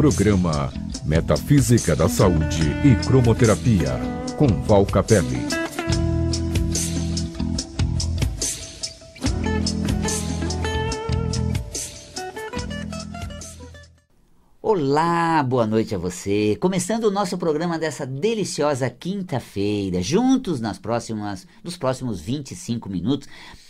Programa Metafísica da Saúde e Cromoterapia, com Val Capelli. Olá, boa noite a você. Começando o nosso programa dessa deliciosa quinta-feira, juntos nas próximas, nos próximos 25 minutos,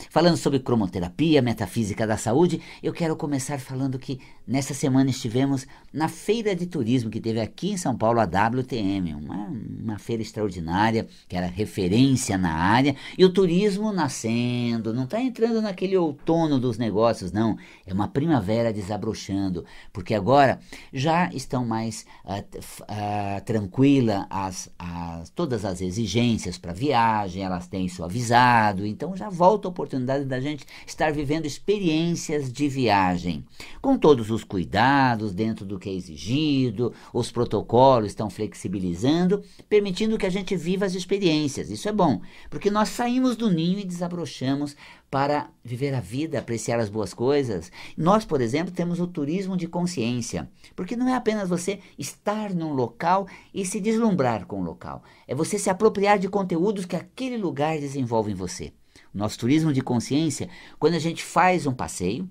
falando sobre cromoterapia, metafísica da saúde. Eu quero começar falando que nessa semana estivemos na feira de turismo que teve aqui em São Paulo a WTM, uma, uma feira extraordinária, que era referência na área, e o turismo nascendo, não está entrando naquele outono dos negócios, não, é uma primavera desabrochando, porque agora já estão mais uh, uh, tranquila as, as, todas as exigências para viagem, elas têm isso avisado, então já volta a oportunidade da gente estar vivendo experiências de viagem, com todos os cuidados dentro do que é exigido, os protocolos estão flexibilizando, permitindo que a gente viva as experiências, isso é bom, porque nós saímos do ninho e desabrochamos para viver a vida, apreciar as boas coisas. Nós, por exemplo, temos o turismo de consciência, porque não é apenas você estar num local e se deslumbrar com o local, é você se apropriar de conteúdos que aquele lugar desenvolve em você. Nosso turismo de consciência, quando a gente faz um passeio,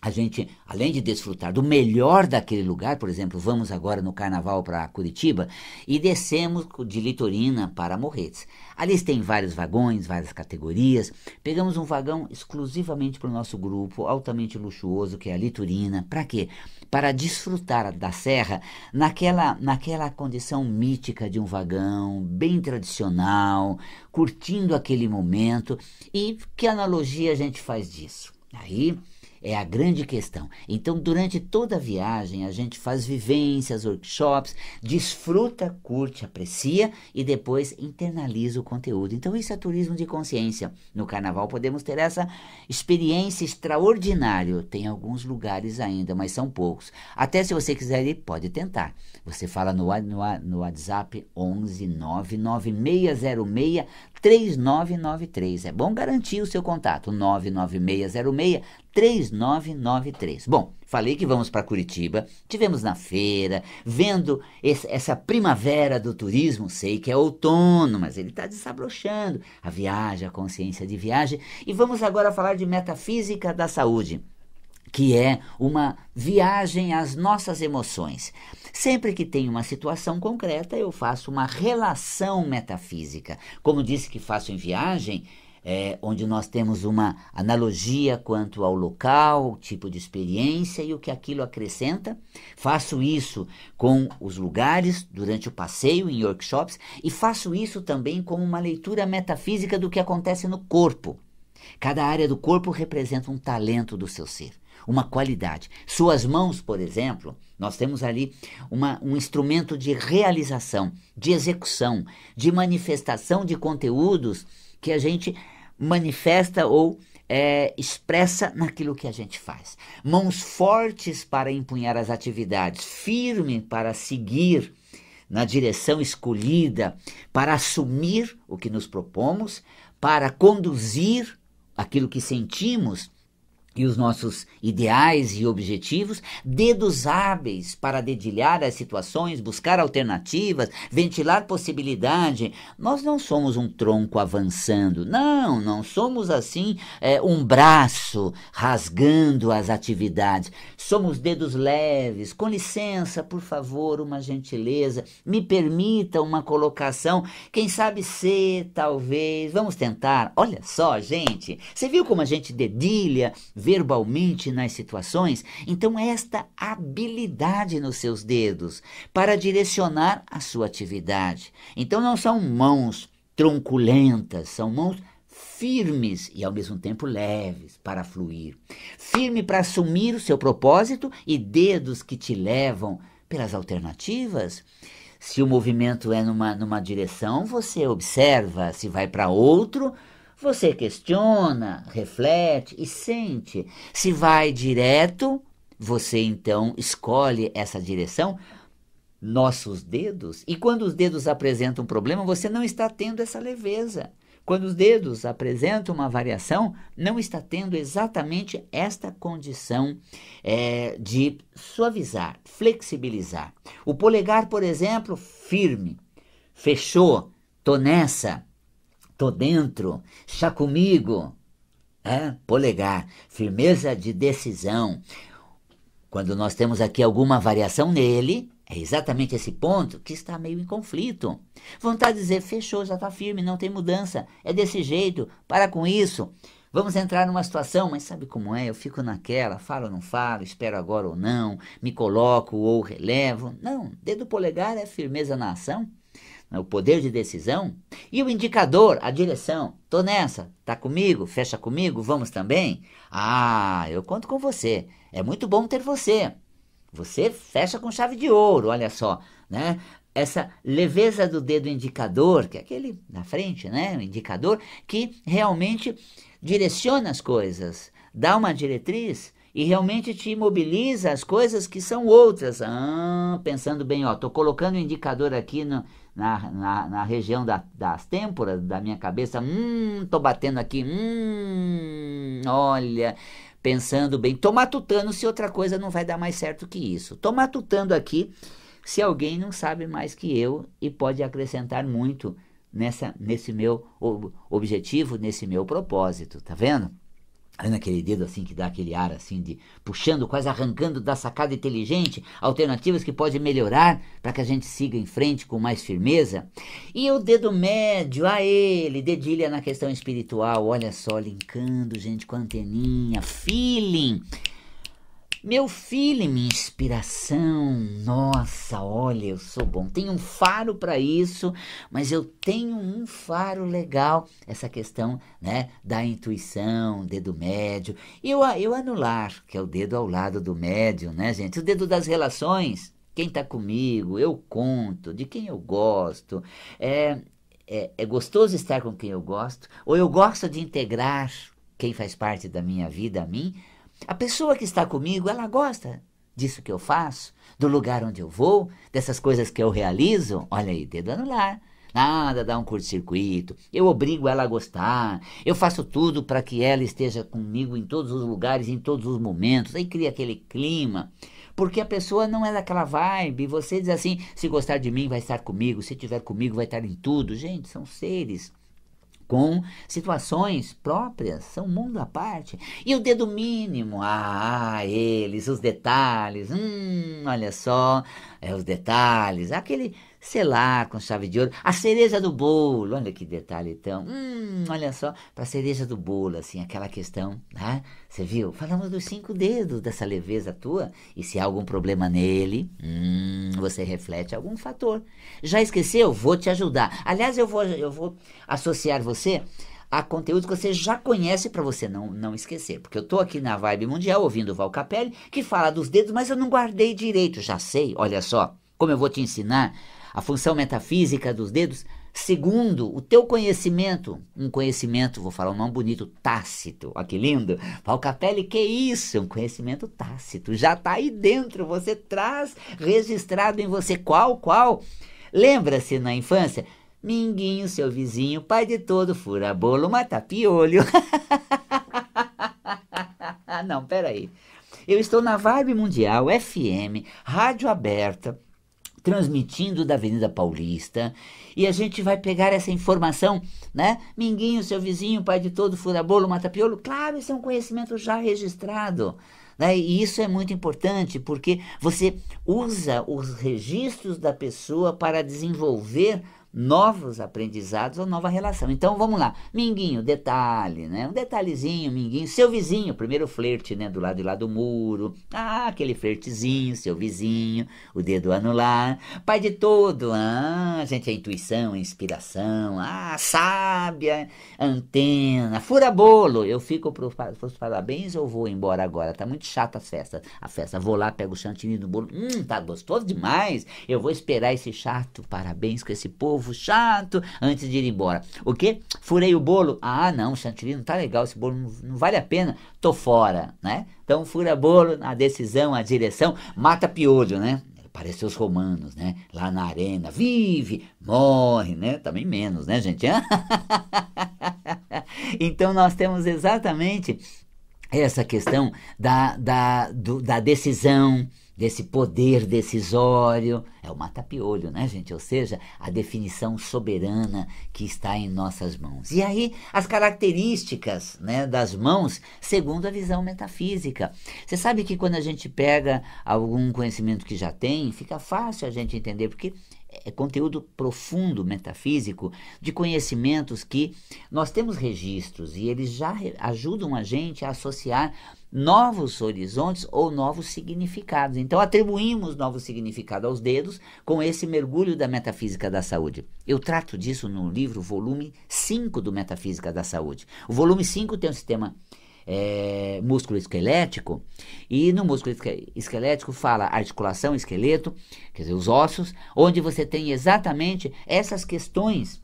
a gente, além de desfrutar do melhor daquele lugar, por exemplo, vamos agora no carnaval para Curitiba e descemos de Litorina para Morretes. Ali tem vários vagões, várias categorias. Pegamos um vagão exclusivamente para o nosso grupo, altamente luxuoso, que é a Litorina. Para quê? Para desfrutar da serra naquela, naquela condição mítica de um vagão, bem tradicional, curtindo aquele momento. E que analogia a gente faz disso? Aí é a grande questão. Então, durante toda a viagem, a gente faz vivências, workshops, desfruta, curte, aprecia e depois internaliza o conteúdo. Então, isso é turismo de consciência. No carnaval podemos ter essa experiência extraordinária. Tem alguns lugares ainda, mas são poucos. Até se você quiser ir, pode tentar. Você fala no, no, no WhatsApp 11 99606 3993. É bom garantir o seu contato. 99606 3993. Bom, falei que vamos para Curitiba, tivemos na feira, vendo esse, essa primavera do turismo, sei que é outono, mas ele está desabrochando a viagem, a consciência de viagem, e vamos agora falar de metafísica da saúde. Que é uma viagem às nossas emoções. Sempre que tem uma situação concreta, eu faço uma relação metafísica. Como disse que faço em viagem, é, onde nós temos uma analogia quanto ao local, o tipo de experiência e o que aquilo acrescenta. Faço isso com os lugares durante o passeio em workshops e faço isso também como uma leitura metafísica do que acontece no corpo. Cada área do corpo representa um talento do seu ser uma qualidade. Suas mãos, por exemplo, nós temos ali uma, um instrumento de realização, de execução, de manifestação de conteúdos que a gente manifesta ou é, expressa naquilo que a gente faz. Mãos fortes para empunhar as atividades, firme para seguir na direção escolhida, para assumir o que nos propomos, para conduzir aquilo que sentimos e os nossos ideais e objetivos, dedos hábeis para dedilhar as situações, buscar alternativas, ventilar possibilidade. Nós não somos um tronco avançando, não, não somos assim é, um braço rasgando as atividades. Somos dedos leves, com licença, por favor, uma gentileza, me permita uma colocação, quem sabe ser, talvez, vamos tentar. Olha só, gente, você viu como a gente dedilha? verbalmente nas situações, então esta habilidade nos seus dedos para direcionar a sua atividade. Então não são mãos tronculentas, são mãos firmes e ao mesmo tempo leves para fluir. Firme para assumir o seu propósito e dedos que te levam pelas alternativas. Se o movimento é numa, numa direção, você observa. Se vai para outro, você questiona, reflete e sente. Se vai direto, você então escolhe essa direção. Nossos dedos, e quando os dedos apresentam um problema, você não está tendo essa leveza. Quando os dedos apresentam uma variação, não está tendo exatamente esta condição é, de suavizar, flexibilizar. O polegar, por exemplo, firme, fechou, tô nessa, tô dentro, está comigo. É, polegar, firmeza de decisão. Quando nós temos aqui alguma variação nele, é exatamente esse ponto que está meio em conflito. Vontade tá de dizer, fechou, já está firme, não tem mudança, é desse jeito, para com isso. Vamos entrar numa situação, mas sabe como é? Eu fico naquela, falo ou não falo, espero agora ou não, me coloco ou relevo. Não, dedo polegar é firmeza na ação. Né, o poder de decisão, e o indicador, a direção. Tô nessa, tá comigo? Fecha comigo? Vamos também? Ah, eu conto com você. É muito bom ter você. Você fecha com chave de ouro, olha só, né? Essa leveza do dedo indicador, que é aquele na frente, né? O indicador que realmente direciona as coisas, dá uma diretriz e realmente te imobiliza as coisas que são outras. Ah, pensando bem, ó, tô colocando o indicador aqui no, na, na, na região da, das têmporas da minha cabeça, hum, tô batendo aqui, hum, olha, pensando bem, tô matutando se outra coisa não vai dar mais certo que isso. Tô matutando aqui se alguém não sabe mais que eu e pode acrescentar muito nessa, nesse meu objetivo, nesse meu propósito, tá vendo? Aí naquele dedo assim que dá aquele ar assim de puxando, quase arrancando da sacada inteligente, alternativas que pode melhorar para que a gente siga em frente com mais firmeza. E o dedo médio, a ele, dedilha na questão espiritual, olha só, linkando, gente, com a anteninha, feeling. Meu filho, é minha inspiração. Nossa, olha, eu sou bom. Tenho um faro para isso, mas eu tenho um faro legal. Essa questão, né, da intuição, dedo médio. E o, anular, que é o dedo ao lado do médio, né, gente? O dedo das relações. Quem está comigo, eu conto, de quem eu gosto. É, é, é gostoso estar com quem eu gosto, ou eu gosto de integrar quem faz parte da minha vida a mim, a pessoa que está comigo, ela gosta disso que eu faço, do lugar onde eu vou, dessas coisas que eu realizo. Olha aí, dedo anular. Nada dá um curto-circuito. Eu obrigo ela a gostar. Eu faço tudo para que ela esteja comigo em todos os lugares, em todos os momentos. Aí cria aquele clima. Porque a pessoa não é daquela vibe. Você diz assim: se gostar de mim, vai estar comigo. Se tiver comigo, vai estar em tudo. Gente, são seres com situações próprias, são mundo à parte. E o dedo mínimo, ah, ah, eles, os detalhes, hum, olha só, é os detalhes, aquele sei lá, com chave de ouro, a cereja do bolo, olha que detalhe então, hum, olha só, para a cereja do bolo, assim, aquela questão, né? Você viu? Falamos dos cinco dedos, dessa leveza tua, e se há algum problema nele, hum, você reflete algum fator. Já esqueceu? Vou te ajudar. Aliás, eu vou, eu vou associar você a conteúdo que você já conhece para você não, não esquecer. Porque eu estou aqui na Vibe Mundial ouvindo o Val Capelli, que fala dos dedos, mas eu não guardei direito, já sei, olha só, como eu vou te ensinar a função metafísica dos dedos. Segundo, o teu conhecimento, um conhecimento, vou falar um nome bonito, tácito. Olha que lindo. Paulo que isso? É um conhecimento tácito. Já está aí dentro, você traz registrado em você. Qual, qual? Lembra-se na infância? Minguinho, seu vizinho, pai de todo, fura bolo, mata piolho. Não, peraí. Eu estou na Vibe Mundial, FM, rádio aberta transmitindo da Avenida Paulista, e a gente vai pegar essa informação, né? Minguinho, seu vizinho, pai de todo, furabolo, matapiolo, claro, isso é um conhecimento já registrado. Né? E isso é muito importante porque você usa os registros da pessoa para desenvolver novos aprendizados ou nova relação. Então vamos lá, minguinho, detalhe, né? Um detalhezinho, minguinho, seu vizinho, primeiro flerte, né? Do lado de lá do muro, ah, aquele flertezinho, seu vizinho, o dedo anular, pai de todo, ah, gente, a é intuição, a é inspiração, ah, sábia, antena, fura bolo, eu fico para os parabéns ou vou embora agora? Tá muito chata a festa, a festa, vou lá, pego o chantilly do bolo, hum, tá gostoso demais, eu vou esperar esse chato parabéns com esse povo chato antes de ir embora. O quê? Furei o bolo. Ah, não, chantilly não tá legal, esse bolo não, não vale a pena. Tô fora, né? Então fura bolo, a decisão, a direção, mata piolho, né? Pareceu os romanos, né? Lá na arena, vive, morre, né? Também menos, né, gente? então nós temos exatamente essa questão da, da, do, da decisão, desse poder decisório. É o mata-piolho, né, gente? Ou seja, a definição soberana que está em nossas mãos. E aí, as características né, das mãos, segundo a visão metafísica. Você sabe que quando a gente pega algum conhecimento que já tem, fica fácil a gente entender, porque é conteúdo profundo metafísico de conhecimentos que nós temos registros e eles já ajudam a gente a associar novos horizontes ou novos significados. Então, atribuímos novos significados aos dedos com esse mergulho da metafísica da saúde. Eu trato disso no livro, volume 5 do Metafísica da Saúde. O volume 5 tem um sistema é, músculo esquelético, e no músculo esquelético fala articulação, esqueleto, quer dizer, os ossos, onde você tem exatamente essas questões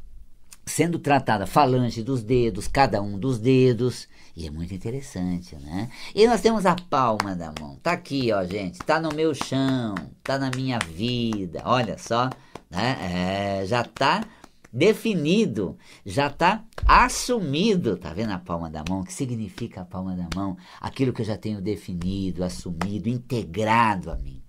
sendo tratada falange dos dedos, cada um dos dedos. E é muito interessante, né? E nós temos a palma da mão. Tá aqui, ó, gente. Tá no meu chão, tá na minha vida. Olha só, né? É, já tá definido, já tá assumido. Tá vendo a palma da mão? O que significa a palma da mão? Aquilo que eu já tenho definido, assumido, integrado a mim.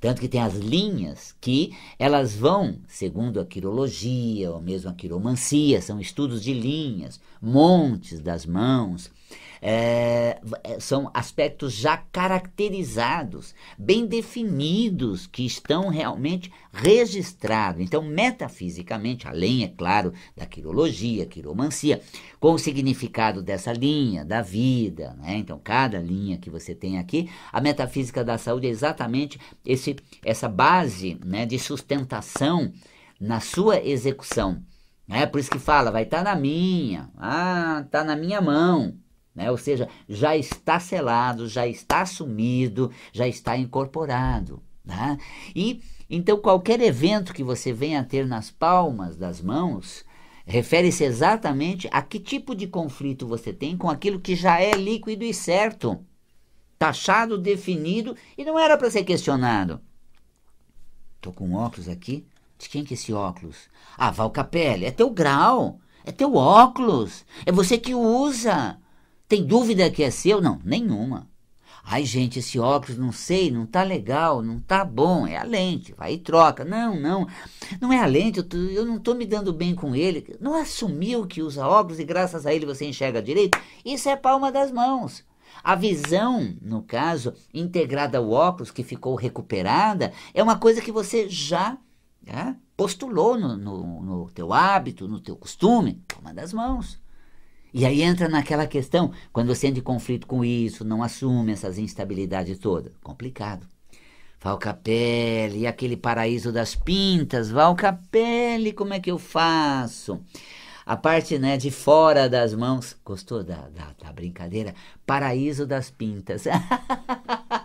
Tanto que tem as linhas que elas vão, segundo a quirologia ou mesmo a quiromancia, são estudos de linhas, montes das mãos, é, é, são aspectos já caracterizados, bem definidos, que estão realmente registrados. Então, metafisicamente, além, é claro, da quirologia, quiromancia, com o significado dessa linha da vida, né? Então, cada linha que você tem aqui, a metafísica da saúde é exatamente esse, essa base né, de sustentação na sua execução. É por isso que fala, vai estar tá na minha, ah, tá na minha mão, né? Ou seja, já está selado, já está assumido, já está incorporado. Né? E então qualquer evento que você venha a ter nas palmas das mãos refere-se exatamente a que tipo de conflito você tem com aquilo que já é líquido e certo, taxado, definido e não era para ser questionado. Tô com um óculos aqui. De quem que é esse óculos? Ah, Val é teu grau, é teu óculos, é você que usa. Tem dúvida que é seu? Não, nenhuma. Ai, gente, esse óculos, não sei, não tá legal, não tá bom, é a lente, vai e troca. Não, não, não é a lente, eu, tô, eu não tô me dando bem com ele. Não assumiu que usa óculos e graças a ele você enxerga direito? Isso é palma das mãos. A visão, no caso, integrada ao óculos que ficou recuperada, é uma coisa que você já é, postulou no, no, no teu hábito, no teu costume, palma das mãos. E aí entra naquela questão, quando você entra em conflito com isso, não assume essas instabilidades todas. Complicado. pele aquele paraíso das pintas, pele como é que eu faço? A parte né, de fora das mãos. Gostou da, da, da brincadeira? Paraíso das pintas.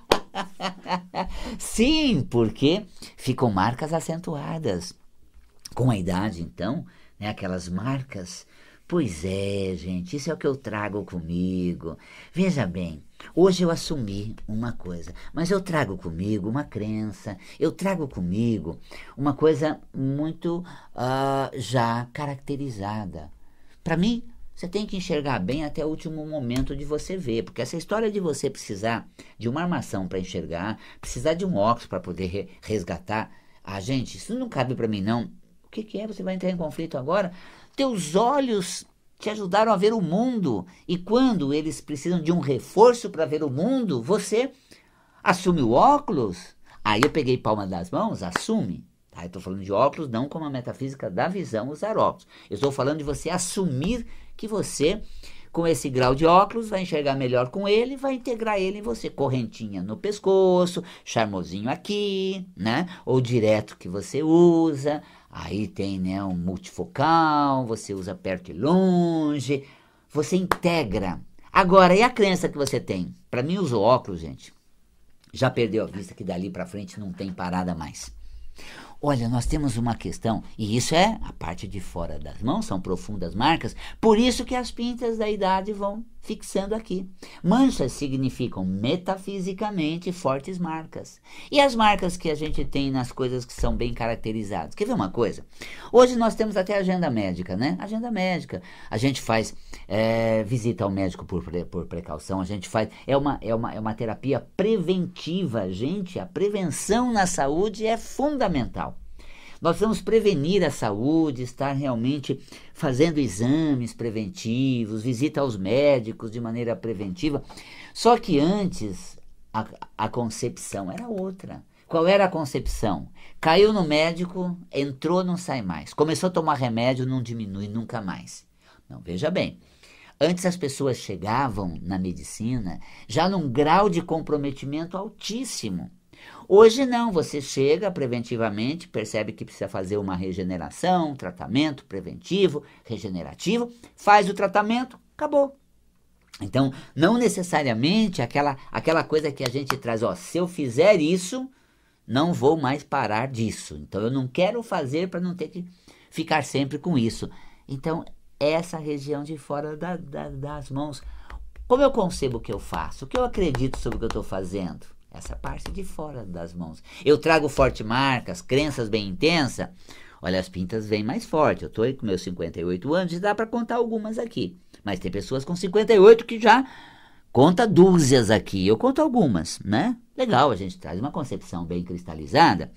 Sim, porque ficam marcas acentuadas. Com a idade, então, né, aquelas marcas Pois é, gente, isso é o que eu trago comigo. Veja bem, hoje eu assumi uma coisa, mas eu trago comigo uma crença, eu trago comigo uma coisa muito uh, já caracterizada. Para mim, você tem que enxergar bem até o último momento de você ver, porque essa história de você precisar de uma armação para enxergar, precisar de um óculos para poder resgatar, ah, gente, isso não cabe para mim não. O que, que é? Você vai entrar em conflito agora? Teus olhos te ajudaram a ver o mundo. E quando eles precisam de um reforço para ver o mundo, você assume o óculos. Aí eu peguei palma das mãos, assume. Tá, estou falando de óculos, não como a metafísica da visão usar óculos. Eu estou falando de você assumir que você, com esse grau de óculos, vai enxergar melhor com ele, vai integrar ele em você. Correntinha no pescoço, charmosinho aqui, né? Ou direto que você usa, Aí tem né, um multifocal, você usa perto e longe, você integra. Agora, e a crença que você tem? Para mim, uso óculos, gente. Já perdeu a vista que dali para frente não tem parada mais. Olha, nós temos uma questão, e isso é a parte de fora das mãos, são profundas marcas, por isso que as pintas da idade vão fixando aqui. Manchas significam metafisicamente fortes marcas. E as marcas que a gente tem nas coisas que são bem caracterizadas. Quer ver uma coisa? Hoje nós temos até agenda médica, né? Agenda médica. A gente faz é, visita ao médico por, por precaução, a gente faz. É uma, é, uma, é uma terapia preventiva, gente. A prevenção na saúde é fundamental. Nós precisamos prevenir a saúde, estar realmente fazendo exames preventivos, visita aos médicos de maneira preventiva. Só que antes a, a concepção era outra. Qual era a concepção? Caiu no médico, entrou, não sai mais. Começou a tomar remédio, não diminui nunca mais. Não, veja bem. Antes as pessoas chegavam na medicina já num grau de comprometimento altíssimo. Hoje não, você chega preventivamente, percebe que precisa fazer uma regeneração, tratamento preventivo, regenerativo, faz o tratamento, acabou. Então, não necessariamente aquela aquela coisa que a gente traz, ó, se eu fizer isso, não vou mais parar disso. Então, eu não quero fazer para não ter que ficar sempre com isso. Então, essa região de fora da, da, das mãos. Como eu concebo o que eu faço? O que eu acredito sobre o que eu estou fazendo? essa parte de fora das mãos. Eu trago forte marcas, crenças bem intensas. Olha, as pintas vêm mais forte. Eu estou com meus 58 anos e dá para contar algumas aqui. Mas tem pessoas com 58 que já conta dúzias aqui. Eu conto algumas, né? Legal, a gente traz uma concepção bem cristalizada.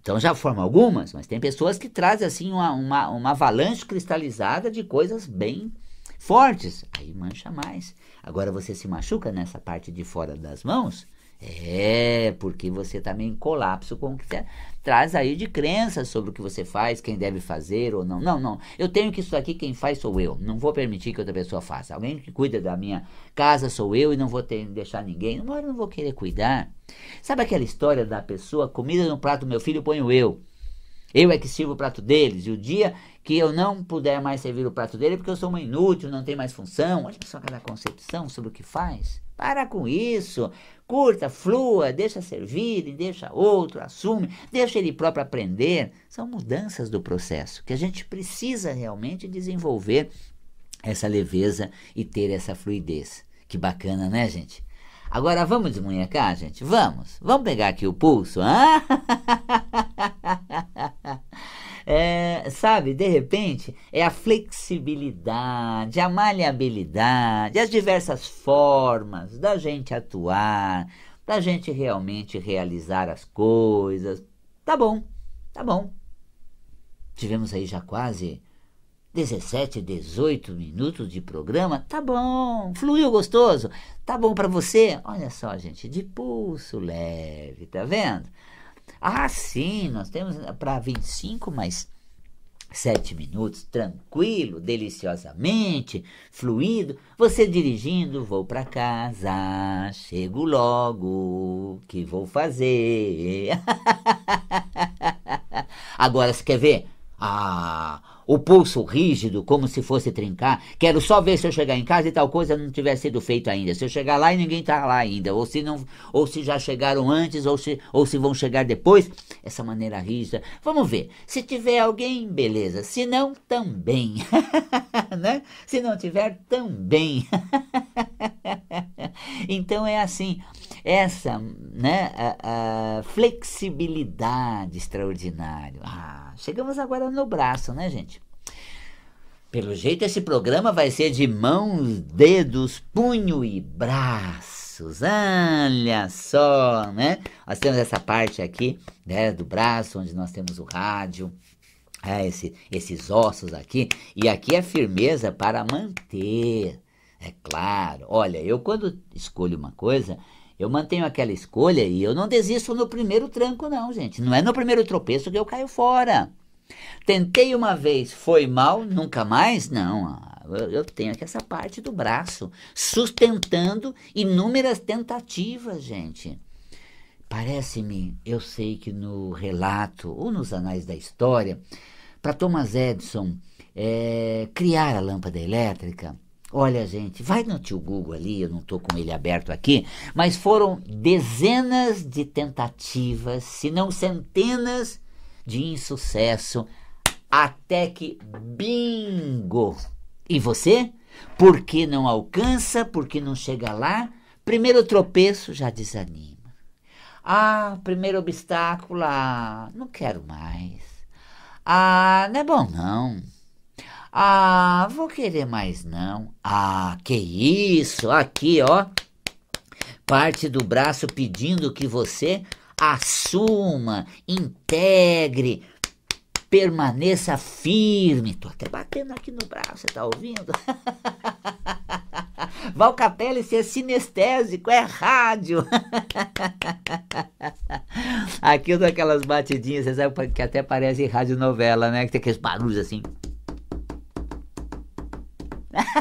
Então já forma algumas, mas tem pessoas que trazem assim uma, uma, uma avalanche cristalizada de coisas bem fortes. Aí mancha mais. Agora você se machuca nessa parte de fora das mãos, é, porque você também tá colapso com o que você traz aí de crenças sobre o que você faz, quem deve fazer ou não. Não, não. Eu tenho que isso aqui quem faz sou eu. Não vou permitir que outra pessoa faça. Alguém que cuida da minha casa sou eu e não vou ter, deixar ninguém. Uma hora eu não vou querer cuidar. Sabe aquela história da pessoa, comida no prato do meu filho ponho eu. Eu é que sirvo o prato deles. E o dia que eu não puder mais servir o prato dele, é porque eu sou uma inútil, não tenho mais função. Olha só aquela concepção sobre o que faz. Para com isso. Curta, flua, deixa servir deixa outro, assume, deixa ele próprio aprender. São mudanças do processo que a gente precisa realmente desenvolver essa leveza e ter essa fluidez. Que bacana, né, gente? Agora vamos desmunhecar, gente? Vamos! Vamos pegar aqui o pulso. Ah? É, sabe, de repente, é a flexibilidade, a maleabilidade as diversas formas da gente atuar, da gente realmente realizar as coisas. Tá bom, tá bom. Tivemos aí já quase 17, 18 minutos de programa, tá bom, fluiu gostoso, tá bom para você? Olha só, gente, de pulso leve, tá vendo? Ah, sim, nós temos eh, para 25 mais 7 minutos, tranquilo, deliciosamente, fluido. Você dirigindo, vou para casa, chego logo, que vou fazer? Agora, você quer ver? Ah, o pulso rígido, como se fosse trincar. Quero só ver se eu chegar em casa e tal coisa não tiver sido feito ainda. Se eu chegar lá e ninguém está lá ainda, ou se não, ou se já chegaram antes, ou se, ou se vão chegar depois. Essa maneira rígida. Vamos ver. Se tiver alguém, beleza. Se não, também, né? Se não tiver, também. então é assim. Essa, né? A, a flexibilidade extraordinária. Ah, Chegamos agora no braço, né, gente? Pelo jeito, esse programa vai ser de mãos, dedos, punho e braços. Olha só, né? Nós temos essa parte aqui, né, do braço, onde nós temos o rádio, é, esse, esses ossos aqui. E aqui é firmeza para manter, é claro. Olha, eu quando escolho uma coisa, eu mantenho aquela escolha e eu não desisto no primeiro tranco, não, gente. Não é no primeiro tropeço que eu caio fora. Tentei uma vez, foi mal, nunca mais? Não. Ah, eu tenho aqui essa parte do braço, sustentando inúmeras tentativas, gente. Parece-me, eu sei que no relato ou nos anais da história, para Thomas Edison é, criar a lâmpada elétrica, Olha, gente, vai no tio Google ali, eu não estou com ele aberto aqui, mas foram dezenas de tentativas, se não centenas, de insucesso, até que bingo! E você? Por que não alcança? Por que não chega lá? Primeiro tropeço já desanima. Ah, primeiro obstáculo, ah, não quero mais. Ah, não é bom não. Ah, vou querer mais não. Ah, que isso? Aqui, ó. Parte do braço pedindo que você assuma, integre, permaneça firme. Tô até batendo aqui no braço, você tá ouvindo? Valcapelli, você é sinestésico, é rádio. aqui eu dou aquelas batidinhas, você sabe que até parece rádio novela, né? Que tem aqueles barulhos assim.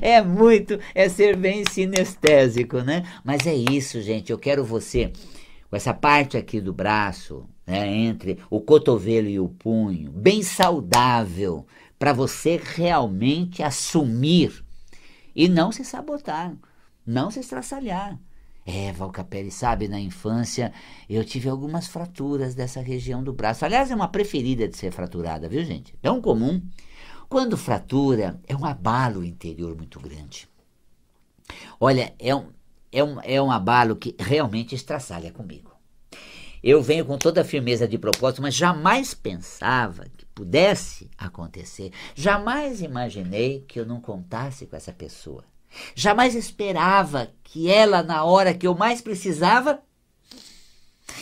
É muito, é ser bem sinestésico, né? Mas é isso, gente. Eu quero você com essa parte aqui do braço, né, entre o cotovelo e o punho, bem saudável, para você realmente assumir e não se sabotar, não se estraçalhar. É, Valcapelli, sabe, na infância eu tive algumas fraturas dessa região do braço. Aliás, é uma preferida de ser fraturada, viu, gente? É um comum. Quando fratura, é um abalo interior muito grande. Olha, é um, é um, é um abalo que realmente estraçalha comigo. Eu venho com toda a firmeza de propósito, mas jamais pensava que pudesse acontecer. Jamais imaginei que eu não contasse com essa pessoa. Jamais esperava que ela, na hora que eu mais precisava.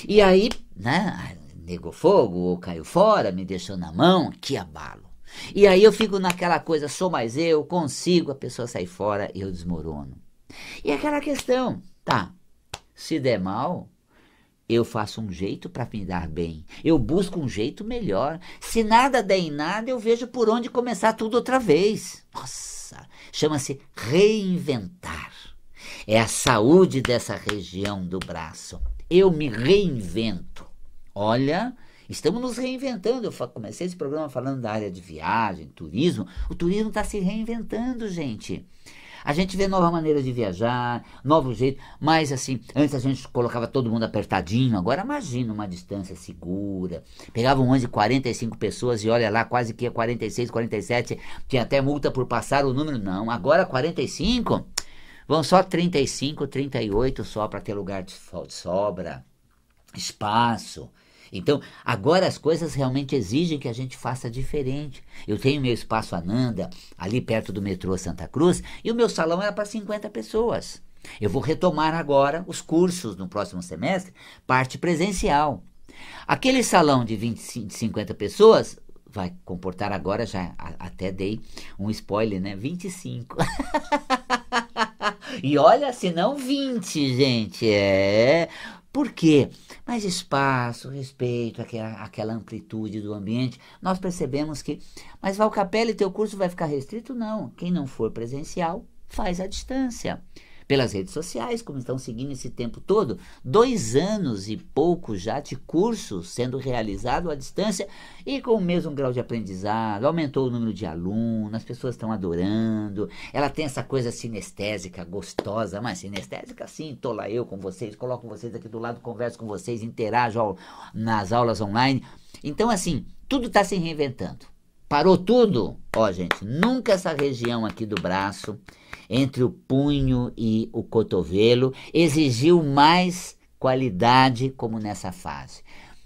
E aí, né? Negou fogo, ou caiu fora, me deixou na mão, que abalo. E aí eu fico naquela coisa, sou mais eu, consigo, a pessoa sai fora e eu desmorono. E aquela questão, tá, se der mal, eu faço um jeito para me dar bem. Eu busco um jeito melhor. Se nada der em nada, eu vejo por onde começar tudo outra vez. Nossa, chama-se reinventar. É a saúde dessa região do braço. Eu me reinvento. Olha, estamos nos reinventando. Eu comecei esse programa falando da área de viagem, turismo. O turismo está se reinventando, gente. A gente vê nova maneira de viajar, novo jeito, mas assim, antes a gente colocava todo mundo apertadinho, agora imagina uma distância segura. pegavam 11, 45 pessoas e olha lá, quase que é 46, 47, tinha até multa por passar o número. Não, agora 45, vão só 35, 38 só para ter lugar de sobra, espaço. Então, agora as coisas realmente exigem que a gente faça diferente. Eu tenho meu espaço Ananda, ali perto do metrô Santa Cruz, e o meu salão era para 50 pessoas. Eu vou retomar agora os cursos no próximo semestre, parte presencial. Aquele salão de 20, 50 pessoas, vai comportar agora já até dei um spoiler, né? 25. e olha, se não 20, gente, é por quê? Mais espaço, respeito, aquela, aquela amplitude do ambiente. Nós percebemos que. Mas Valcapelli, teu curso vai ficar restrito? Não. Quem não for presencial, faz à distância pelas redes sociais, como estão seguindo esse tempo todo. Dois anos e pouco já de curso sendo realizado à distância e com o mesmo grau de aprendizado, aumentou o número de alunos, as pessoas estão adorando. Ela tem essa coisa sinestésica, gostosa, mas sinestésica sim, tô lá eu com vocês, coloco vocês aqui do lado, converso com vocês, interajo ao, nas aulas online. Então, assim, tudo está se reinventando. Parou tudo? Ó, gente, nunca essa região aqui do braço entre o punho e o cotovelo, exigiu mais qualidade como nessa fase.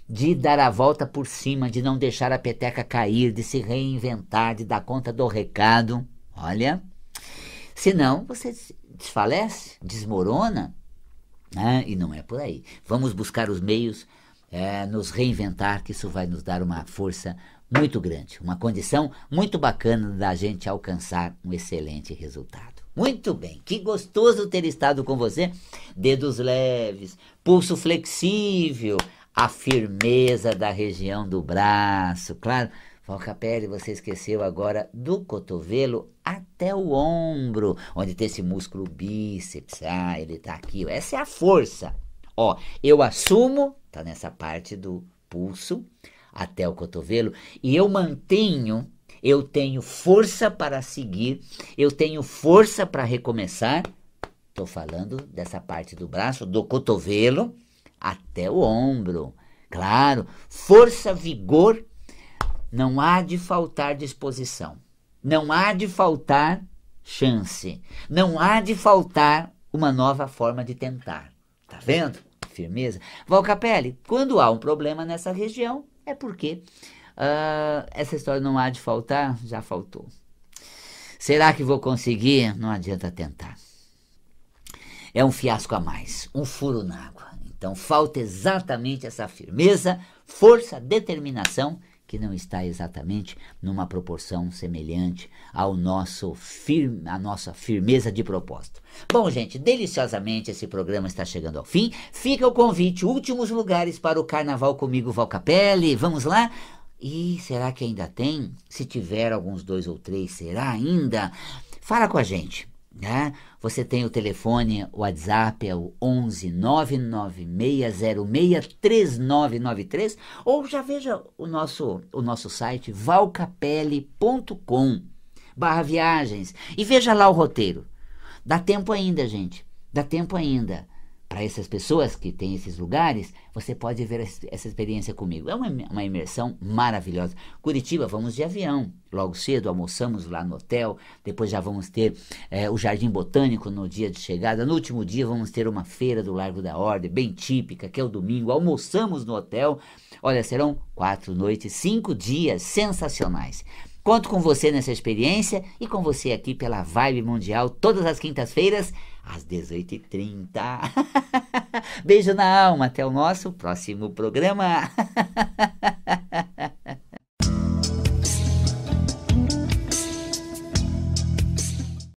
De dar a volta por cima, de não deixar a peteca cair, de se reinventar, de dar conta do recado. Olha, senão você desfalece, desmorona, né? e não é por aí. Vamos buscar os meios, é, nos reinventar, que isso vai nos dar uma força muito grande, uma condição muito bacana da gente alcançar um excelente resultado. Muito bem, que gostoso ter estado com você. Dedos leves, pulso flexível, a firmeza da região do braço, claro. foca a pele. você esqueceu agora do cotovelo até o ombro, onde tem esse músculo bíceps. Ah, ele tá aqui. Essa é a força. Ó, eu assumo, tá nessa parte do pulso até o cotovelo, e eu mantenho eu tenho força para seguir, eu tenho força para recomeçar. Estou falando dessa parte do braço, do cotovelo até o ombro. Claro, força, vigor, não há de faltar disposição, não há de faltar chance, não há de faltar uma nova forma de tentar. Tá vendo? Firmeza. Valcapelli, quando há um problema nessa região, é porque Uh, essa história não há de faltar? Já faltou. Será que vou conseguir? Não adianta tentar. É um fiasco a mais, um furo na água. Então falta exatamente essa firmeza, força, determinação que não está exatamente numa proporção semelhante ao nosso firme, à nossa firmeza de propósito. Bom, gente, deliciosamente esse programa está chegando ao fim. Fica o convite, últimos lugares para o carnaval comigo Valcapelli. Vamos lá? E será que ainda tem? Se tiver alguns dois ou três, será ainda? Fala com a gente. Né? Você tem o telefone, o WhatsApp é o 11 996063993 ou já veja o nosso, o nosso site valcapelli.com barra viagens e veja lá o roteiro. Dá tempo ainda, gente. Dá tempo ainda para essas pessoas que têm esses lugares, você pode ver essa experiência comigo. É uma, uma imersão maravilhosa. Curitiba, vamos de avião. Logo cedo, almoçamos lá no hotel. Depois já vamos ter é, o Jardim Botânico no dia de chegada. No último dia, vamos ter uma feira do Largo da Ordem, bem típica, que é o domingo. Almoçamos no hotel. Olha, serão quatro noites, cinco dias sensacionais. Conto com você nessa experiência e com você aqui pela Vibe Mundial, todas as quintas-feiras às 18h30. Beijo na alma, até o nosso próximo programa.